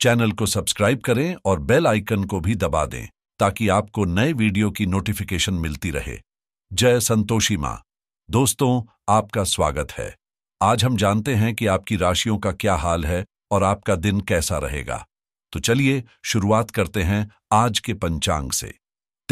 channel को subscribe करें और बेल आइकन को भी दबा दें ताकि आपको नए वीडियो की नोटिफिकेशन मिलती रहे जय संतोषी माँ दोस्तों आपका स्वागत है आज हम जानते हैं कि आपकी राशियों का क्या हाल है और आपका दिन कैसा रहेगा तो चलिए शुरुआत करते हैं आज के पंचांग से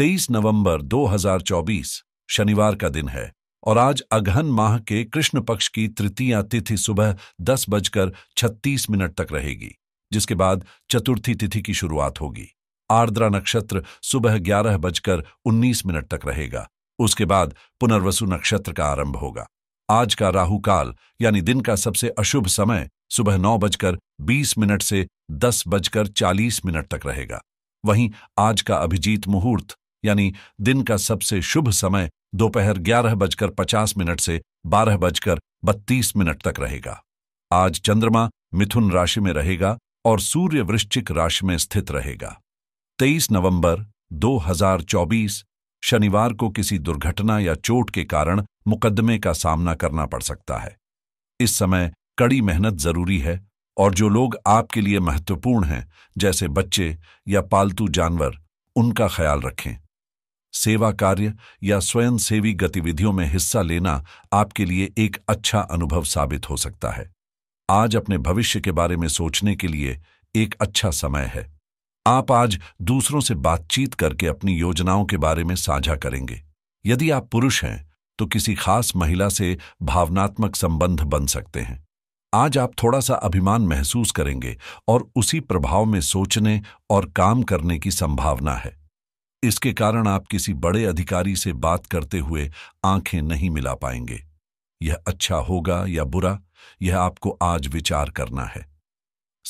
23 नवंबर 2024 शनिवार का दिन है और आज अगहन माह के कृष्ण पक्ष की तृतीया तिथि सुबह दस बजकर छत्तीस मिनट तक रहेगी जिसके बाद चतुर्थी तिथि की शुरुआत होगी आर्द्रा नक्षत्र सुबह ग्यारह बजकर उन्नीस मिनट तक रहेगा उसके बाद पुनर्वसु नक्षत्र का आरंभ होगा आज का राहु काल यानी दिन का सबसे अशुभ समय सुबह नौ बजकर बीस मिनट से दस बजकर चालीस मिनट तक रहेगा वहीं आज का अभिजीत मुहूर्त यानी दिन का सबसे शुभ समय दोपहर ग्यारह बजकर पचास मिनट से बारह बजकर बत्तीस मिनट तक रहेगा आज चंद्रमा मिथुन राशि में रहेगा और सूर्य वृश्चिक राशि में स्थित रहेगा 23 नवंबर 2024 शनिवार को किसी दुर्घटना या चोट के कारण मुकदमे का सामना करना पड़ सकता है इस समय कड़ी मेहनत जरूरी है और जो लोग आपके लिए महत्वपूर्ण हैं जैसे बच्चे या पालतू जानवर उनका ख्याल रखें सेवा कार्य या स्वयंसेवी गतिविधियों में हिस्सा लेना आपके लिए एक अच्छा अनुभव साबित हो सकता है आज अपने भविष्य के बारे में सोचने के लिए एक अच्छा समय है आप आज दूसरों से बातचीत करके अपनी योजनाओं के बारे में साझा करेंगे यदि आप पुरुष हैं तो किसी खास महिला से भावनात्मक संबंध बन सकते हैं आज आप थोड़ा सा अभिमान महसूस करेंगे और उसी प्रभाव में सोचने और काम करने की संभावना है इसके कारण आप किसी बड़े अधिकारी से बात करते हुए आंखें नहीं मिला पाएंगे यह अच्छा होगा या बुरा यह आपको आज विचार करना है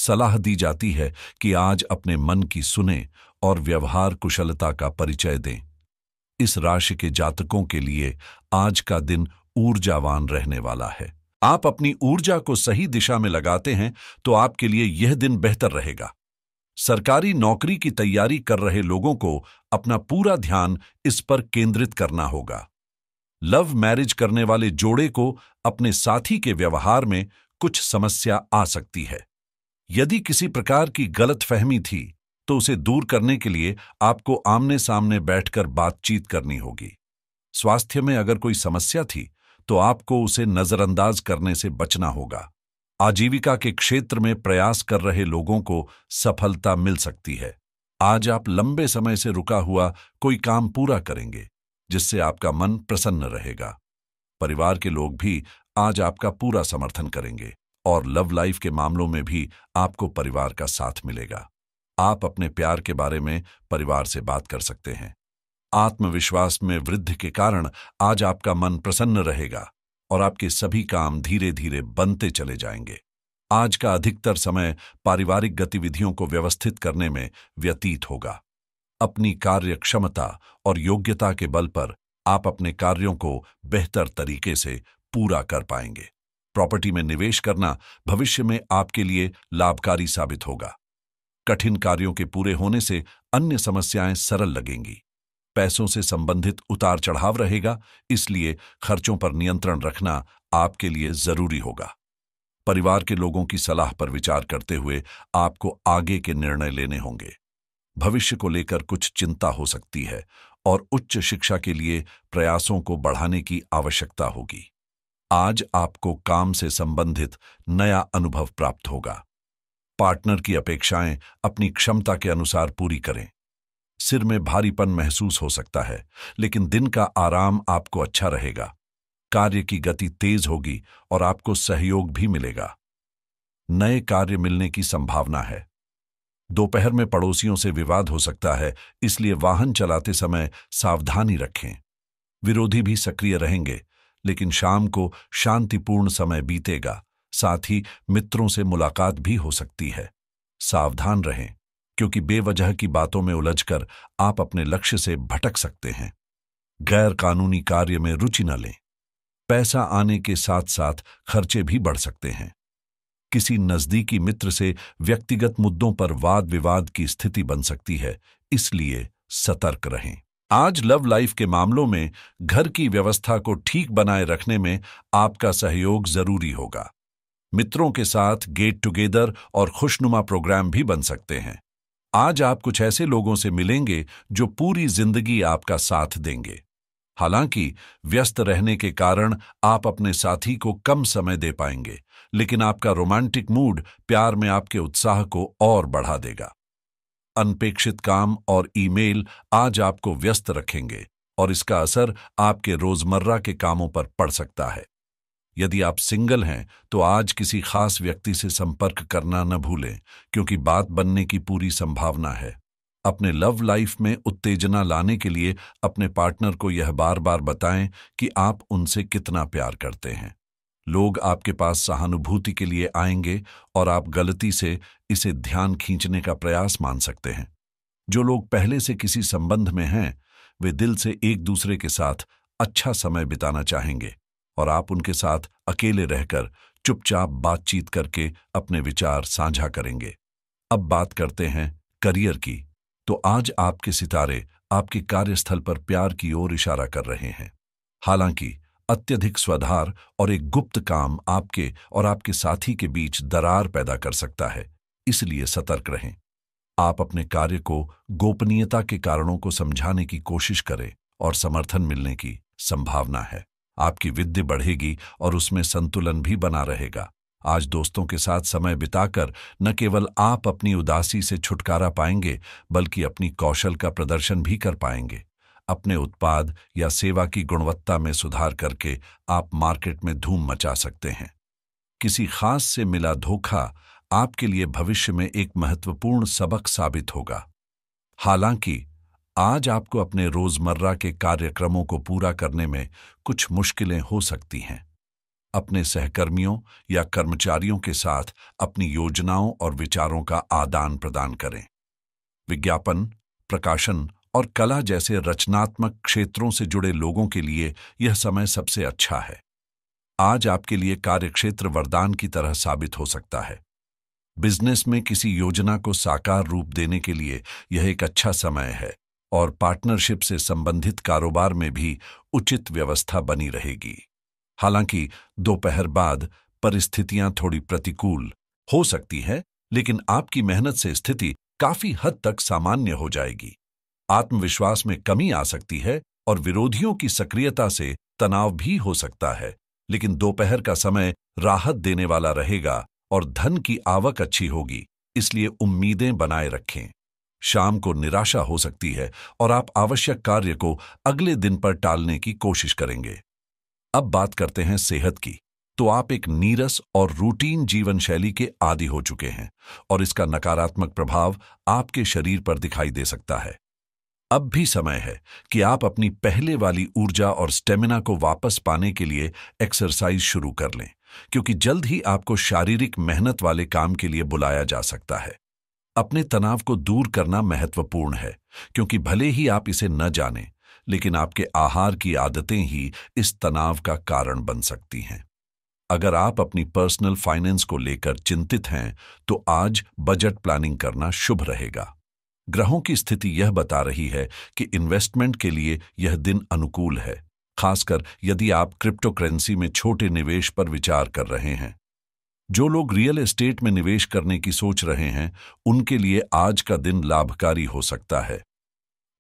सलाह दी जाती है कि आज अपने मन की सुने और व्यवहार कुशलता का परिचय दें इस राशि के जातकों के लिए आज का दिन ऊर्जावान रहने वाला है आप अपनी ऊर्जा को सही दिशा में लगाते हैं तो आपके लिए यह दिन बेहतर रहेगा सरकारी नौकरी की तैयारी कर रहे लोगों को अपना पूरा ध्यान इस पर केंद्रित करना होगा लव मैरिज करने वाले जोड़े को अपने साथी के व्यवहार में कुछ समस्या आ सकती है यदि किसी प्रकार की गलतफहमी थी तो उसे दूर करने के लिए आपको आमने सामने बैठकर बातचीत करनी होगी स्वास्थ्य में अगर कोई समस्या थी तो आपको उसे नजरअंदाज करने से बचना होगा आजीविका के क्षेत्र में प्रयास कर रहे लोगों को सफलता मिल सकती है आज आप लंबे समय से रुका हुआ कोई काम पूरा करेंगे जिससे आपका मन प्रसन्न रहेगा परिवार के लोग भी आज आपका पूरा समर्थन करेंगे और लव लाइफ के मामलों में भी आपको परिवार का साथ मिलेगा आप अपने प्यार के बारे में परिवार से बात कर सकते हैं आत्मविश्वास में वृद्धि के कारण आज आपका मन प्रसन्न रहेगा और आपके सभी काम धीरे धीरे बनते चले जाएंगे आज का अधिकतर समय पारिवारिक गतिविधियों को व्यवस्थित करने में व्यतीत होगा अपनी कार्य क्षमता और योग्यता के बल पर आप अपने कार्यों को बेहतर तरीके से पूरा कर पाएंगे प्रॉपर्टी में निवेश करना भविष्य में आपके लिए लाभकारी साबित होगा कठिन कार्यों के पूरे होने से अन्य समस्याएं सरल लगेंगी पैसों से संबंधित उतार चढ़ाव रहेगा इसलिए खर्चों पर नियंत्रण रखना आपके लिए जरूरी होगा परिवार के लोगों की सलाह पर विचार करते हुए आपको आगे के निर्णय लेने होंगे भविष्य को लेकर कुछ चिंता हो सकती है और उच्च शिक्षा के लिए प्रयासों को बढ़ाने की आवश्यकता होगी आज आपको काम से संबंधित नया अनुभव प्राप्त होगा पार्टनर की अपेक्षाएं अपनी क्षमता के अनुसार पूरी करें सिर में भारीपन महसूस हो सकता है लेकिन दिन का आराम आपको अच्छा रहेगा कार्य की गति तेज होगी और आपको सहयोग भी मिलेगा नए कार्य मिलने की संभावना है दोपहर में पड़ोसियों से विवाद हो सकता है इसलिए वाहन चलाते समय सावधानी रखें विरोधी भी सक्रिय रहेंगे लेकिन शाम को शांतिपूर्ण समय बीतेगा साथ ही मित्रों से मुलाकात भी हो सकती है सावधान रहें क्योंकि बेवजह की बातों में उलझकर आप अपने लक्ष्य से भटक सकते हैं गैर कानूनी कार्य में रुचि न लें पैसा आने के साथ साथ खर्चे भी बढ़ सकते हैं किसी नजदीकी मित्र से व्यक्तिगत मुद्दों पर वाद विवाद की स्थिति बन सकती है इसलिए सतर्क रहें आज लव लाइफ के मामलों में घर की व्यवस्था को ठीक बनाए रखने में आपका सहयोग जरूरी होगा मित्रों के साथ गेट टुगेदर और खुशनुमा प्रोग्राम भी बन सकते हैं आज आप कुछ ऐसे लोगों से मिलेंगे जो पूरी जिंदगी आपका साथ देंगे हालांकि व्यस्त रहने के कारण आप अपने साथी को कम समय दे पाएंगे लेकिन आपका रोमांटिक मूड प्यार में आपके उत्साह को और बढ़ा देगा अनपेक्षित काम और ईमेल आज आपको व्यस्त रखेंगे और इसका असर आपके रोजमर्रा के कामों पर पड़ सकता है यदि आप सिंगल हैं तो आज किसी खास व्यक्ति से संपर्क करना न भूलें क्योंकि बात बनने की पूरी संभावना है अपने लव लाइफ में उत्तेजना लाने के लिए अपने पार्टनर को यह बार बार बताएं कि आप उनसे कितना प्यार करते हैं लोग आपके पास सहानुभूति के लिए आएंगे और आप गलती से इसे ध्यान खींचने का प्रयास मान सकते हैं जो लोग पहले से किसी संबंध में हैं वे दिल से एक दूसरे के साथ अच्छा समय बिताना चाहेंगे और आप उनके साथ अकेले रहकर चुपचाप बातचीत करके अपने विचार साझा करेंगे अब बात करते हैं करियर की तो आज आपके सितारे आपके कार्यस्थल पर प्यार की ओर इशारा कर रहे हैं हालांकि अत्यधिक स्वधार और एक गुप्त काम आपके और आपके साथी के बीच दरार पैदा कर सकता है इसलिए सतर्क रहें आप अपने कार्य को गोपनीयता के कारणों को समझाने की कोशिश करें और समर्थन मिलने की संभावना है आपकी विद्य बढ़ेगी और उसमें संतुलन भी बना रहेगा आज दोस्तों के साथ समय बिताकर न केवल आप अपनी उदासी से छुटकारा पाएंगे बल्कि अपनी कौशल का प्रदर्शन भी कर पाएंगे अपने उत्पाद या सेवा की गुणवत्ता में सुधार करके आप मार्केट में धूम मचा सकते हैं किसी खास से मिला धोखा आपके लिए भविष्य में एक महत्वपूर्ण सबक साबित होगा हालांकि आज आपको अपने रोजमर्रा के कार्यक्रमों को पूरा करने में कुछ मुश्किलें हो सकती हैं अपने सहकर्मियों या कर्मचारियों के साथ अपनी योजनाओं और विचारों का आदान प्रदान करें विज्ञापन प्रकाशन और कला जैसे रचनात्मक क्षेत्रों से जुड़े लोगों के लिए यह समय सबसे अच्छा है आज आपके लिए कार्यक्षेत्र वरदान की तरह साबित हो सकता है बिजनेस में किसी योजना को साकार रूप देने के लिए यह एक अच्छा समय है और पार्टनरशिप से संबंधित कारोबार में भी उचित व्यवस्था बनी रहेगी हालांकि दोपहर बाद परिस्थितियां थोड़ी प्रतिकूल हो सकती है लेकिन आपकी मेहनत से स्थिति काफी हद तक सामान्य हो जाएगी आत्मविश्वास में कमी आ सकती है और विरोधियों की सक्रियता से तनाव भी हो सकता है लेकिन दोपहर का समय राहत देने वाला रहेगा और धन की आवक अच्छी होगी इसलिए उम्मीदें बनाए रखें शाम को निराशा हो सकती है और आप आवश्यक कार्य को अगले दिन पर टालने की कोशिश करेंगे अब बात करते हैं सेहत की तो आप एक नीरस और रूटीन जीवन शैली के आदि हो चुके हैं और इसका नकारात्मक प्रभाव आपके शरीर पर दिखाई दे सकता है अब भी समय है कि आप अपनी पहले वाली ऊर्जा और स्टेमिना को वापस पाने के लिए एक्सरसाइज शुरू कर लें क्योंकि जल्द ही आपको शारीरिक मेहनत वाले काम के लिए बुलाया जा सकता है अपने तनाव को दूर करना महत्वपूर्ण है क्योंकि भले ही आप इसे न जाने लेकिन आपके आहार की आदतें ही इस तनाव का कारण बन सकती हैं अगर आप अपनी पर्सनल फाइनेंस को लेकर चिंतित हैं तो आज बजट प्लानिंग करना शुभ रहेगा ग्रहों की स्थिति यह बता रही है कि इन्वेस्टमेंट के लिए यह दिन अनुकूल है खासकर यदि आप क्रिप्टोकरेंसी में छोटे निवेश पर विचार कर रहे हैं जो लोग रियल एस्टेट में निवेश करने की सोच रहे हैं उनके लिए आज का दिन लाभकारी हो सकता है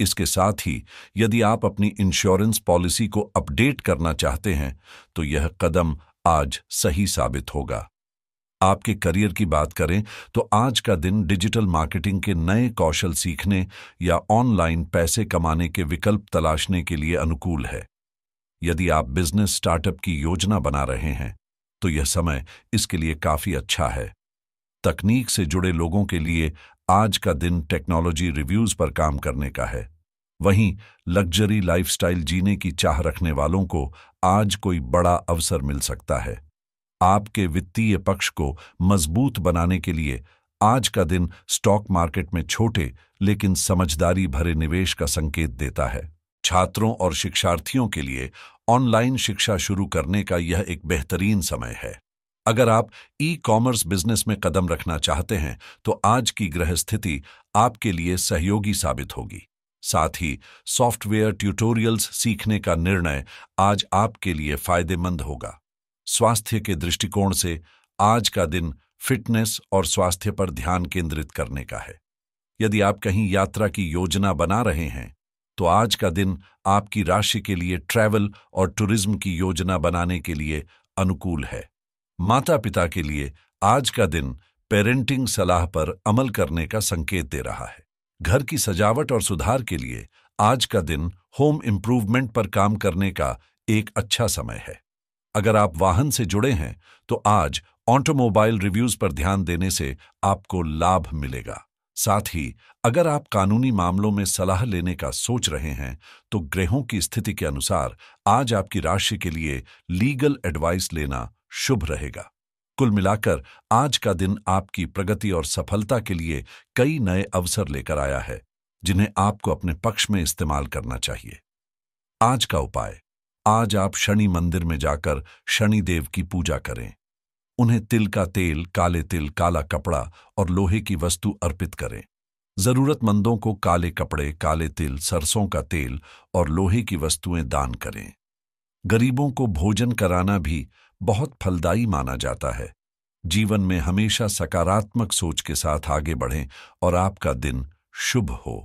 इसके साथ ही यदि आप अपनी इंश्योरेंस पॉलिसी को अपडेट करना चाहते हैं तो यह कदम आज सही साबित होगा आपके करियर की बात करें तो आज का दिन डिजिटल मार्केटिंग के नए कौशल सीखने या ऑनलाइन पैसे कमाने के विकल्प तलाशने के लिए अनुकूल है यदि आप बिजनेस स्टार्टअप की योजना बना रहे हैं तो यह समय इसके लिए काफी अच्छा है तकनीक से जुड़े लोगों के लिए आज का दिन टेक्नोलॉजी रिव्यूज पर काम करने का है वहीं लग्जरी लाइफस्टाइल जीने की चाह रखने वालों को आज कोई बड़ा अवसर मिल सकता है आपके वित्तीय पक्ष को मजबूत बनाने के लिए आज का दिन स्टॉक मार्केट में छोटे लेकिन समझदारी भरे निवेश का संकेत देता है छात्रों और शिक्षार्थियों के लिए ऑनलाइन शिक्षा शुरू करने का यह एक बेहतरीन समय है अगर आप ई कॉमर्स बिजनेस में कदम रखना चाहते हैं तो आज की ग्रह स्थिति आपके लिए सहयोगी साबित होगी साथ ही सॉफ्टवेयर ट्यूटोरियल्स सीखने का निर्णय आज आपके लिए फायदेमंद होगा स्वास्थ्य के दृष्टिकोण से आज का दिन फिटनेस और स्वास्थ्य पर ध्यान केंद्रित करने का है यदि आप कहीं यात्रा की योजना बना रहे हैं तो आज का दिन आपकी राशि के लिए ट्रैवल और टूरिज्म की योजना बनाने के लिए अनुकूल है माता पिता के लिए आज का दिन पेरेंटिंग सलाह पर अमल करने का संकेत दे रहा है घर की सजावट और सुधार के लिए आज का दिन होम इम्प्रूवमेंट पर काम करने का एक अच्छा समय है अगर आप वाहन से जुड़े हैं तो आज ऑटोमोबाइल रिव्यूज पर ध्यान देने से आपको लाभ मिलेगा साथ ही अगर आप कानूनी मामलों में सलाह लेने का सोच रहे हैं तो ग्रहों की स्थिति के अनुसार आज आपकी राशि के लिए लीगल एडवाइस लेना शुभ रहेगा कुल मिलाकर आज का दिन आपकी प्रगति और सफलता के लिए कई नए अवसर लेकर आया है जिन्हें आपको अपने पक्ष में इस्तेमाल करना चाहिए आज का उपाय आज आप शनि मंदिर में जाकर शनि देव की पूजा करें उन्हें तिल का तेल काले तिल काला कपड़ा और लोहे की वस्तु अर्पित करें जरूरतमंदों को काले कपड़े काले तिल सरसों का तेल और लोहे की वस्तुएं दान करें गरीबों को भोजन कराना भी बहुत फलदायी माना जाता है जीवन में हमेशा सकारात्मक सोच के साथ आगे बढ़ें और आपका दिन शुभ हो